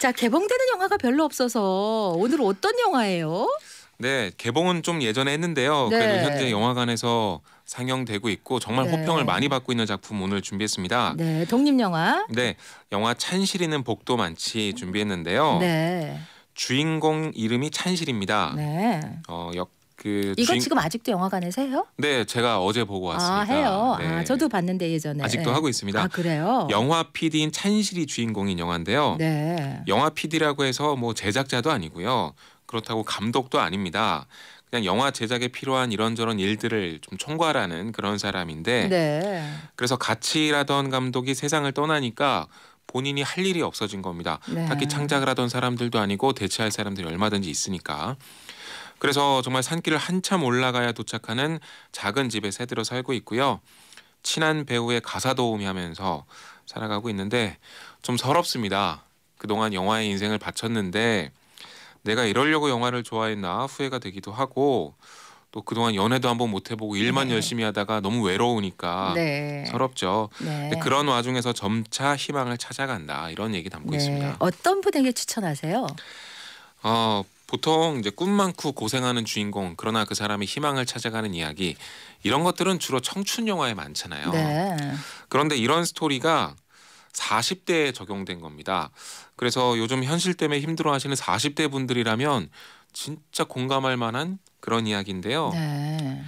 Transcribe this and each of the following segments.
자 개봉되는 영화가 별로 없어서 오늘 어떤 영화예요? 네, 개봉은 좀 예전에 했는데요. 네. 그래도 현재 영화관에서 상영되고 있고 정말 네. 호평을 많이 받고 있는 작품 오늘 준비했습니다. 네, 독립 영화. 네, 영화 찬실이는 복도 많지 준비했는데요. 네. 주인공 이름이 찬실입니다. 네. 어, 그 이거 주인... 지금 아직도 영화관에서 해요? 네, 제가 어제 보고 아, 왔습니다. 아, 해요. 네. 아, 저도 봤는데 예전에. 아직도 네. 하고 있습니다. 아, 그래요? 영화 PD인 찬실이 주인공인 영화인데요. 네. 영화 PD라고 해서 뭐 제작자도 아니고요. 그렇다고 감독도 아닙니다. 그냥 영화 제작에 필요한 이런저런 일들을 좀 총괄하는 그런 사람인데 네. 그래서 같이 일하던 감독이 세상을 떠나니까 본인이 할 일이 없어진 겁니다. 네. 딱히 창작을 하던 사람들도 아니고 대체할 사람들이 얼마든지 있으니까. 그래서 정말 산길을 한참 올라가야 도착하는 작은 집에 새들어 살고 있고요. 친한 배우의 가사 도우미 하면서 살아가고 있는데 좀 서럽습니다. 그동안 영화의 인생을 바쳤는데 내가 이러려고 영화를 좋아했나 후회가 되기도 하고 또 그동안 연애도 한번 못 해보고 일만 네. 열심히 하다가 너무 외로우니까 네. 서럽죠. 네. 그런 와중에서 점차 희망을 찾아간다 이런 얘기 담고 네. 있습니다. 어떤 분에게 추천하세요? 어 보통 이제 꿈 많고 고생하는 주인공 그러나 그 사람이 희망을 찾아가는 이야기 이런 것들은 주로 청춘 영화에 많잖아요. 네. 그런데 이런 스토리가 40대에 적용된 겁니다. 그래서 요즘 현실 때문에 힘들어하시는 40대 분들이라면 진짜 공감할 만한 그런 이야기인데요. 네.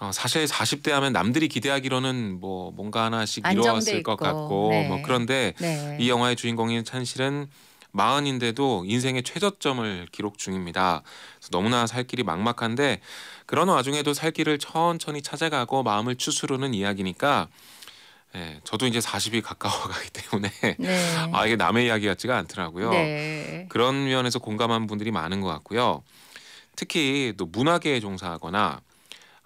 어, 사실 40대 하면 남들이 기대하기로는 뭐 뭔가 하나씩 이루었을 것 같고 네. 뭐 그런데 네. 이 영화의 주인공인 찬실은 마흔인데도 인생의 최저점을 기록 중입니다. 너무나 살 길이 막막한데 그런 와중에도 살 길을 천천히 찾아가고 마음을 추스르는 이야기니까 예, 저도 이제 40이 가까워가기 때문에 네. 아 이게 남의 이야기 같지가 않더라고요. 네. 그런 면에서 공감한 분들이 많은 것 같고요. 특히 또 문화계에 종사하거나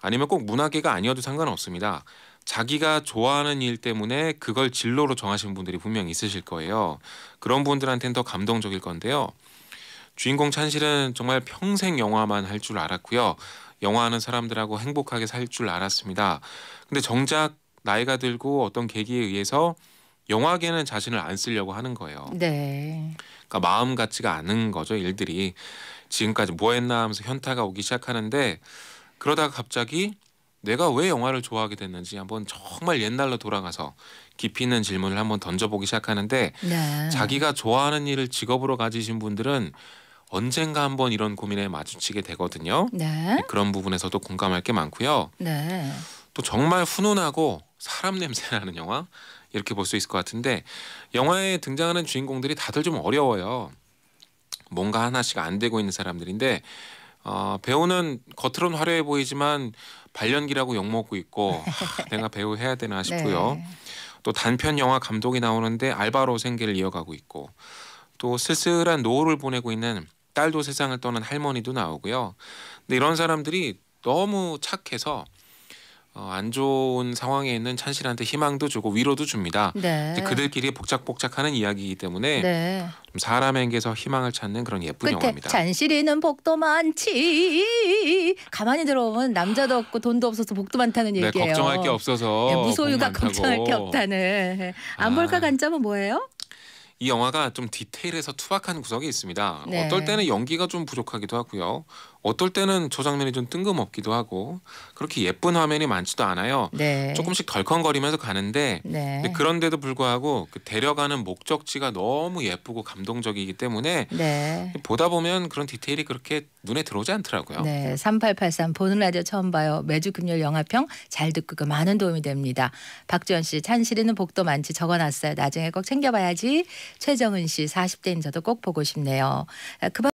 아니면 꼭 문화계가 아니어도 상관없습니다. 자기가 좋아하는 일 때문에 그걸 진로로 정하신 분들이 분명히 있으실 거예요. 그런 분들한테는 더 감동적일 건데요. 주인공 찬실은 정말 평생 영화만 할 줄 알았고요. 영화하는 사람들하고 행복하게 살 줄 알았습니다. 근데 정작 나이가 들고 어떤 계기에 의해서 영화계는 자신을 안 쓰려고 하는 거예요. 네. 그러니까 마음 같지가 않은 거죠 일들이 지금까지 뭐 했나 하면서 현타가 오기 시작하는데 그러다가 갑자기 내가 왜 영화를 좋아하게 됐는지 한번 정말 옛날로 돌아가서 깊이 있는 질문을 한번 던져보기 시작하는데 네. 자기가 좋아하는 일을 직업으로 가지신 분들은 언젠가 한번 이런 고민에 마주치게 되거든요. 네. 네 그런 부분에서도 공감할 게 많고요. 네. 또 정말 훈훈하고 사람 냄새나는 영화 이렇게 볼 수 있을 것 같은데 영화에 등장하는 주인공들이 다들 좀 어려워요. 뭔가 하나씩 안 되고 있는 사람들인데 어, 배우는 겉으론 화려해 보이지만 발연기라고 욕먹고 있고 하, 내가 배우 해야 되나 싶고요. 네. 또 단편 영화 감독이 나오는데 알바로 생계를 이어가고 있고 또 쓸쓸한 노후를 보내고 있는 딸도 세상을 떠난 할머니도 나오고요. 근데 이런 사람들이 너무 착해서 어, 안 좋은 상황에 있는 찬실한테 희망도 주고 위로도 줍니다. 네. 그들끼리 복작복작하는 이야기이기 때문에 네. 좀 사람에게서 희망을 찾는 그런 예쁜 영화입니다. 잔실이는 복도 많지. 가만히 들어보면 남자도 없고 돈도 없어서 복도 많다는 네, 얘기예요. 네, 걱정할 게 없어서 네, 무소유가 걱정할 게 없다는. 안볼까 아. 관점은 뭐예요? 이 영화가 좀 디테일에서 투박한 구석이 있습니다. 네. 어떨 때는 연기가 좀 부족하기도 하고요. 어떨 때는 저 장면이 좀 뜬금없기도 하고 그렇게 예쁜 화면이 많지도 않아요. 네. 조금씩 덜컹거리면서 가는데 네. 그런데도 불구하고 그 데려가는 목적지가 너무 예쁘고 감동적이기 때문에 네. 보다 보면 그런 디테일이 그렇게 눈에 들어오지 않더라고요. 네, 3883 보는 라디오 처음 봐요. 매주 금요일 영화평 잘 듣고 그 많은 도움이 됩니다. 박주현 씨, 찬실이는 복도 많지 적어놨어요. 나중에 꼭 챙겨봐야지. 최정은 씨 40대인 저도 꼭 보고 싶네요. 그만